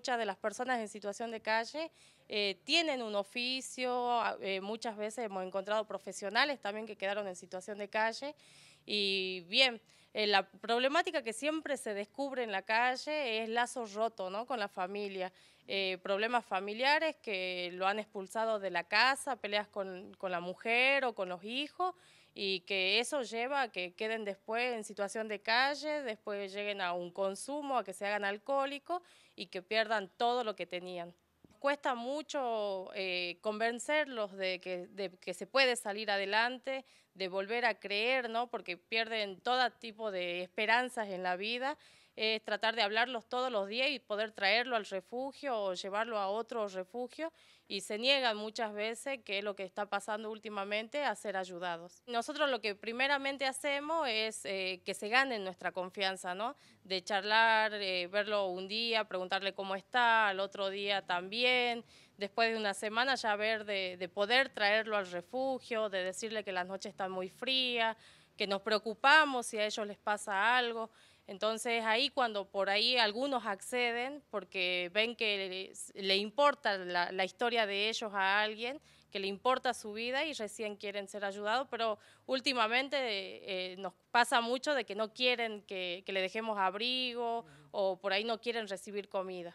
muchas de las personas en situación de calle eh, tienen un oficio, eh, muchas veces hemos encontrado profesionales también que quedaron en situación de calle y bien. Eh, la problemática que siempre se descubre en la calle es lazo roto ¿no? con la familia, eh, problemas familiares que lo han expulsado de la casa, peleas con, con, la mujer o con los hijos y que eso lleva a que queden después en situación de calle, después lleguen a un consumo, a que se hagan alcohólicos y que pierdan todo lo que tenían cuesta mucho eh, convencerlos de que, de que, se puede salir adelante, de volver a creer, ¿no? Porque pierden todo tipo de esperanzas en la vida es eh, tratar de hablarlos todos los días y poder traerlo al refugio o llevarlo a otro refugio y se niegan muchas veces que es lo que está pasando últimamente a ser ayudados. Nosotros lo que primeramente hacemos es eh, que se ganen nuestra confianza, ¿no? De charlar, eh, verlo un día, preguntarle cómo está, al otro día también, después de una semana ya ver de, de poder traerlo al refugio, de decirle que las noches están muy frías, que nos preocupamos si a ellos les pasa algo. Entonces ahí cuando por ahí algunos acceden porque ven que le, importa la, historia de ellos a alguien, que le importa su vida y recién quieren ser ayudados, pero últimamente eh, nos pasa mucho de que no quieren que, le dejemos abrigo o por ahí no quieren recibir comida.